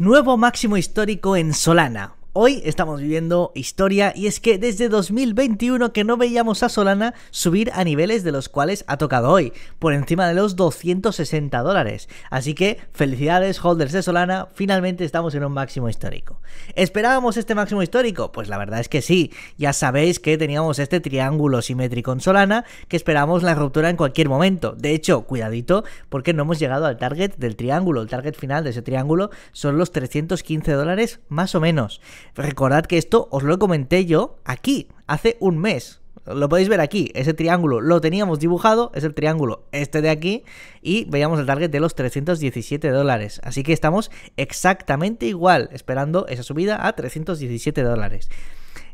nuevo máximo histórico en Solana. Hoy estamos viviendo historia y es que desde 2021 que no veíamos a Solana subir a niveles de los cuales ha tocado hoy, por encima de los 260 dólares. Así que felicidades holders de Solana, finalmente estamos en un máximo histórico. ¿Esperábamos este máximo histórico? Pues la verdad es que sí, ya sabéis que teníamos este triángulo simétrico en Solana que esperábamos la ruptura en cualquier momento. De hecho, cuidadito porque no hemos llegado al target del triángulo, el target final de ese triángulo son los 315 dólares más o menos. Recordad que esto os lo comenté yo aquí, hace un mes. Lo podéis ver aquí, ese triángulo lo teníamos dibujado, es el triángulo este de aquí, y veíamos el target de los 317 dólares. Así que estamos exactamente igual, esperando esa subida a 317 dólares.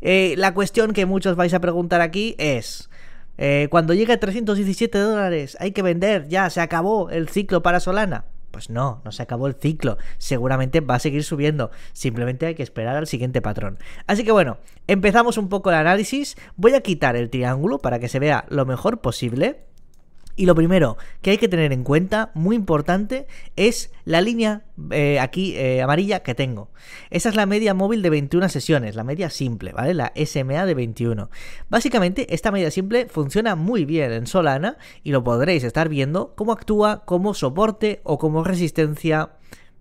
Eh, la cuestión que muchos vais a preguntar aquí es... Eh, cuando llegue a 317 dólares, hay que vender, ya se acabó el ciclo para Solana. Pues no, no se acabó el ciclo. Seguramente va a seguir subiendo. Simplemente hay que esperar al siguiente patrón. Así que bueno, empezamos un poco el análisis. Voy a quitar el triángulo para que se vea lo mejor posible. Y lo primero que hay que tener en cuenta, muy importante, es la línea eh, aquí eh, amarilla que tengo. Esa es la media móvil de 21 sesiones, la media simple, ¿vale? La SMA de 21. Básicamente, esta media simple funciona muy bien en Solana y lo podréis estar viendo cómo actúa como soporte o como resistencia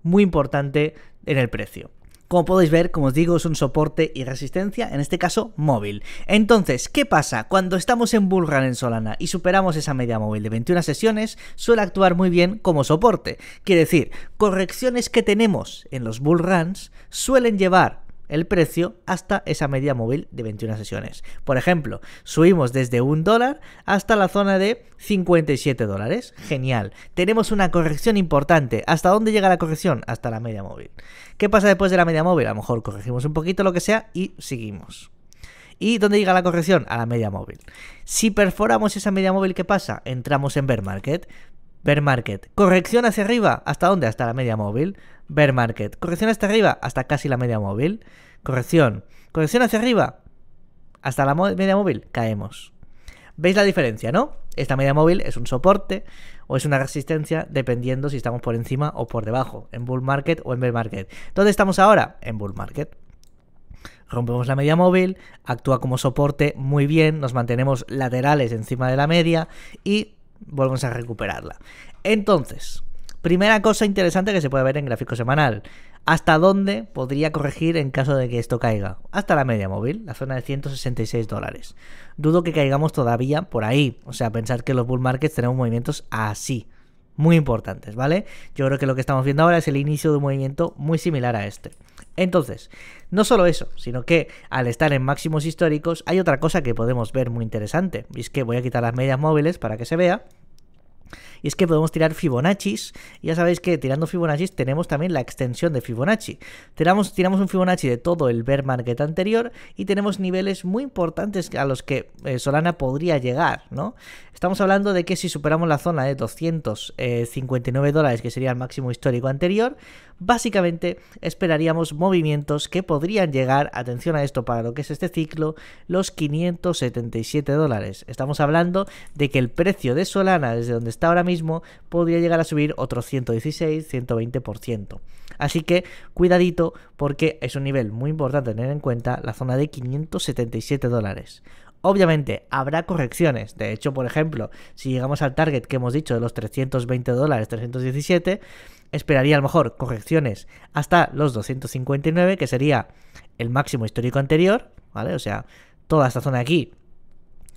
muy importante en el precio. Como podéis ver, como os digo, es un soporte y resistencia, en este caso móvil. Entonces, ¿qué pasa? Cuando estamos en Bullrun en Solana y superamos esa media móvil de 21 sesiones, suele actuar muy bien como soporte. Quiere decir, correcciones que tenemos en los Bullruns suelen llevar el precio hasta esa media móvil de 21 sesiones. Por ejemplo, subimos desde un dólar hasta la zona de 57 dólares. Genial. Tenemos una corrección importante. ¿Hasta dónde llega la corrección? Hasta la media móvil. ¿Qué pasa después de la media móvil? A lo mejor corregimos un poquito lo que sea y seguimos. ¿Y dónde llega la corrección? A la media móvil. Si perforamos esa media móvil, ¿qué pasa? Entramos en bear market. Bear market. Corrección hacia arriba. ¿Hasta dónde? Hasta la media móvil. Bear market. Corrección hasta arriba. Hasta casi la media móvil. Corrección. Corrección hacia arriba. Hasta la media móvil. Caemos. ¿Veis la diferencia, no? Esta media móvil es un soporte o es una resistencia dependiendo si estamos por encima o por debajo, en bull market o en bear market. ¿Dónde estamos ahora? En bull market. Rompemos la media móvil, actúa como soporte muy bien, nos mantenemos laterales encima de la media y volvemos a recuperarla. Entonces, primera cosa interesante que se puede ver en gráfico semanal. ¿Hasta dónde podría corregir en caso de que esto caiga? Hasta la media móvil, la zona de 166 dólares. Dudo que caigamos todavía por ahí. O sea, pensar que los bull markets tenemos movimientos así. Muy importantes, ¿vale? Yo creo que lo que estamos viendo ahora es el inicio de un movimiento muy similar a este. Entonces, no solo eso, sino que al estar en máximos históricos hay otra cosa que podemos ver muy interesante, y que voy a quitar las medias móviles para que se vea, y es que podemos tirar Fibonacci ya sabéis que tirando Fibonacci's tenemos también la extensión de Fibonacci. Tiramos, tiramos un Fibonacci de todo el bear market anterior y tenemos niveles muy importantes a los que eh, Solana podría llegar, ¿no? Estamos hablando de que si superamos la zona de 259 eh, dólares, que sería el máximo histórico anterior, básicamente esperaríamos movimientos que podrían llegar, atención a esto para lo que es este ciclo, los 577 dólares. Estamos hablando de que el precio de Solana, desde donde está ahora mismo, podría llegar a subir otro 116, 120%. Así que cuidadito porque es un nivel muy importante tener en cuenta la zona de 577 dólares. Obviamente habrá correcciones. De hecho, por ejemplo, si llegamos al target que hemos dicho de los 320 dólares, 317, esperaría a lo mejor correcciones hasta los 259, que sería el máximo histórico anterior, ¿vale? O sea, toda esta zona aquí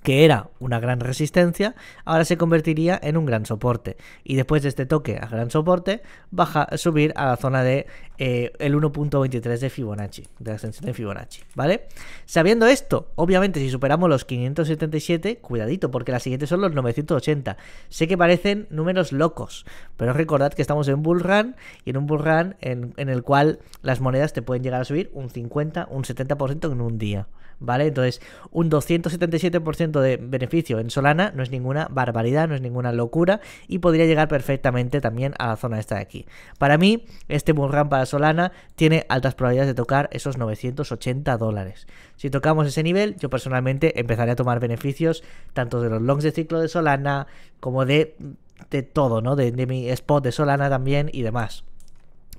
que era una gran resistencia, ahora se convertiría en un gran soporte. Y después de este toque a gran soporte, baja a subir a la zona de eh, el 1.23 de Fibonacci, de la extensión de Fibonacci, ¿vale? Sabiendo esto, obviamente si superamos los 577, cuidadito, porque las siguientes son los 980. Sé que parecen números locos, pero recordad que estamos en bull run y en un bull run en, en el cual las monedas te pueden llegar a subir un 50, un 70% en un día, ¿vale? Entonces, un 277% de beneficio en Solana no es ninguna barbaridad, no es ninguna locura y podría llegar perfectamente también a la zona esta de aquí. Para mí, este bullrun para Solana tiene altas probabilidades de tocar esos 980 dólares. Si tocamos ese nivel, yo personalmente empezaré a tomar beneficios tanto de los longs de ciclo de Solana como de, de todo, ¿no? De, de mi spot de Solana también y demás.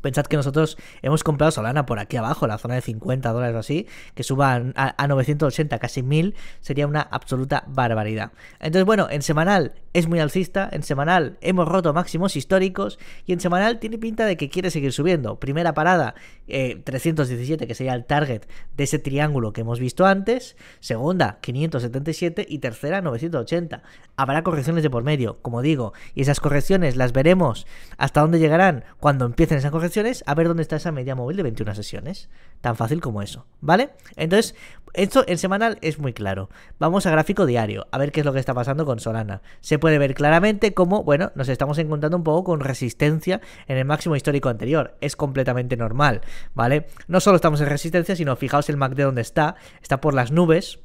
Pensad que nosotros hemos comprado Solana por aquí abajo, la zona de 50 dólares o así, que suba a, 980, casi 1000, sería una absoluta barbaridad. Entonces, bueno, en semanal es muy alcista, en semanal hemos roto máximos históricos y en semanal tiene pinta de que quiere seguir subiendo. Primera parada, 317, eh, que sería el target de ese triángulo que hemos visto antes. Segunda, 577 y tercera, 980. Habrá correcciones de por medio, como digo, y esas correcciones las veremos hasta dónde llegarán cuando empiecen esas correcciones, a ver dónde está esa media móvil de 21 sesiones. Tan fácil como eso, ¿vale? Entonces, esto, en semanal es muy claro. Vamos a gráfico diario, a ver qué es lo que está pasando con Solana. Se puede ver claramente cómo, bueno, nos estamos encontrando un poco con resistencia en el máximo histórico anterior. Es completamente normal, ¿vale? No solo estamos en resistencia, sino fijaos el MACD donde está. Está por las nubes,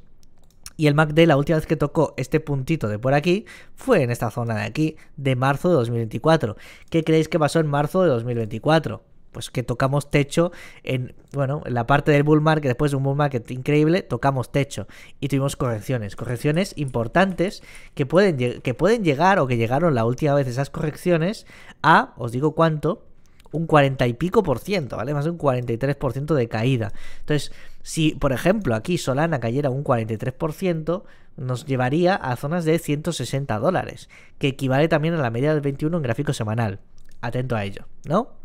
y el MACD la última vez que tocó este puntito de por aquí fue en esta zona de aquí, de marzo de 2024. ¿Qué creéis que pasó en marzo de 2024? pues que tocamos techo en, bueno, en la parte del bull market, después de un bull market increíble, tocamos techo y tuvimos correcciones, correcciones importantes que pueden, que pueden llegar o que llegaron la última vez esas correcciones a, os digo cuánto, un 40 y pico por ciento, ¿vale? Más de un 43% de caída. Entonces, si por ejemplo aquí Solana cayera un 43%, nos llevaría a zonas de 160 dólares, que equivale también a la media del 21 en gráfico semanal. Atento a ello, ¿no?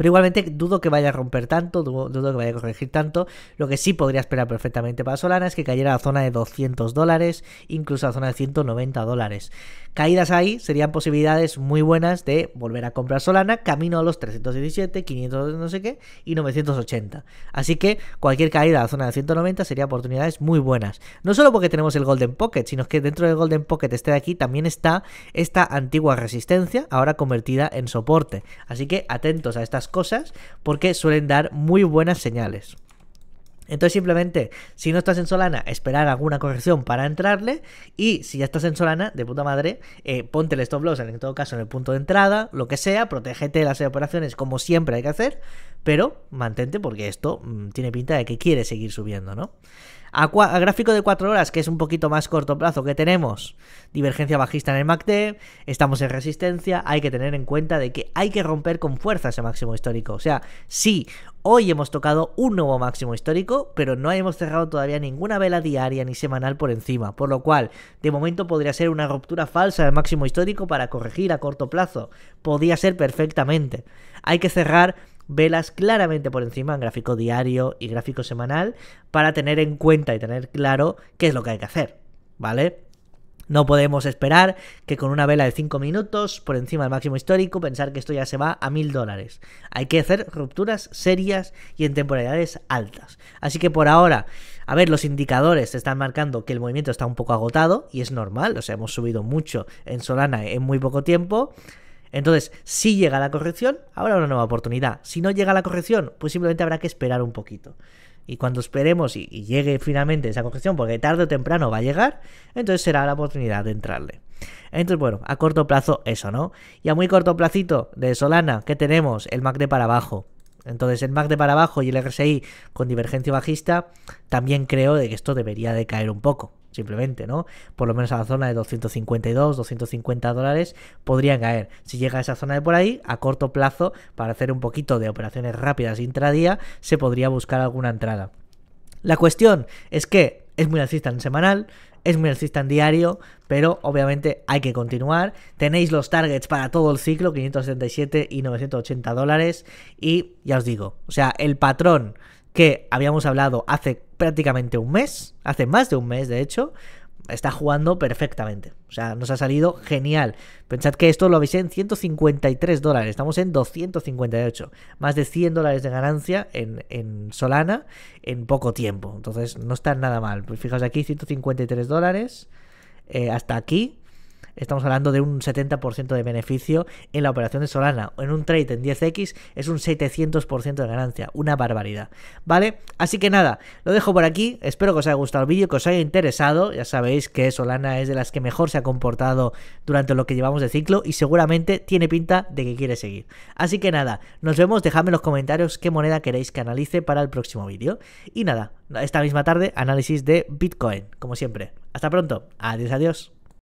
Pero igualmente dudo que vaya a romper tanto, dudo, que vaya a corregir tanto. Lo que sí podría esperar perfectamente para Solana es que cayera a la zona de 200 dólares, incluso a la zona de 190 dólares. Caídas ahí serían posibilidades muy buenas de volver a comprar Solana camino a los 317, 500 no sé qué y 980. Así que cualquier caída a la zona de 190 sería oportunidades muy buenas. No solo porque tenemos el Golden Pocket, sino que dentro del Golden Pocket este de aquí también está esta antigua resistencia ahora convertida en soporte. Así que atentos a estas cosas cosas porque suelen dar muy buenas señales. Entonces simplemente, si no estás en Solana, esperar alguna corrección para entrarle. Y si ya estás en Solana, de puta madre, eh, ponte el stop loss, en todo caso en el punto de entrada, lo que sea, protégete de las operaciones como siempre hay que hacer, pero mantente porque esto mm, tiene pinta de que quiere seguir subiendo, ¿no? A, gráfico de 4 horas, que es un poquito más corto plazo que tenemos, divergencia bajista en el MACD, estamos en resistencia, hay que tener en cuenta de que hay que romper con fuerza ese máximo histórico. O sea, sí, hoy hemos tocado un nuevo máximo histórico, pero no hemos cerrado todavía ninguna vela diaria ni semanal por encima, por lo cual, de momento podría ser una ruptura falsa del máximo histórico para corregir a corto plazo. Podría ser perfectamente. Hay que cerrar velas claramente por encima en gráfico diario y gráfico semanal para tener en cuenta y tener claro qué es lo que hay que hacer, ¿vale? No podemos esperar que con una vela de 5 minutos por encima del máximo histórico pensar que esto ya se va a 1000 dólares. Hay que hacer rupturas serias y en temporalidades altas. Así que por ahora, a ver, los indicadores están marcando que el movimiento está un poco agotado y es normal, o sea, hemos subido mucho en Solana en muy poco tiempo. Entonces, si llega la corrección, habrá una nueva oportunidad. Si no llega la corrección, pues simplemente habrá que esperar un poquito. Y cuando esperemos y, llegue finalmente esa corrección, porque tarde o temprano va a llegar, entonces será la oportunidad de entrarle. Entonces, bueno, a corto plazo eso, ¿no? Y a muy corto placito de Solana, ¿qué tenemos? El mac de para abajo. Entonces el mac de para abajo y el RSI con divergencia bajista también creo de que esto debería de caer un poco simplemente, ¿no? Por lo menos a la zona de 252, 250 dólares podrían caer. Si llega a esa zona de por ahí, a corto plazo, para hacer un poquito de operaciones rápidas intradía, se podría buscar alguna entrada. La cuestión es que es muy alcista en semanal, es muy alcista en diario, pero obviamente hay que continuar. Tenéis los targets para todo el ciclo, 577 y 980 dólares. Y ya os digo, o sea, el patrón que habíamos hablado hace prácticamente un mes, hace más de un mes de hecho, está jugando perfectamente. O sea, nos ha salido genial. Pensad que esto lo habéis en 153 dólares. Estamos en 258. Más de 100 dólares de ganancia en, en Solana en poco tiempo. Entonces, no está nada mal. Pues fijaos aquí, 153 dólares. Eh, hasta aquí estamos hablando de un 70% de beneficio en la operación de Solana. En un trade en 10x es un 700% de ganancia, una barbaridad. ¿Vale? Así que nada, lo dejo por aquí. Espero que os haya gustado el vídeo, que os haya interesado. Ya sabéis que Solana es de las que mejor se ha comportado durante lo que llevamos de ciclo y seguramente tiene pinta de que quiere seguir. Así que nada, nos vemos. Dejadme en los comentarios qué moneda queréis que analice para el próximo vídeo. Y nada, esta misma tarde análisis de Bitcoin, como siempre. Hasta pronto. Adiós, adiós.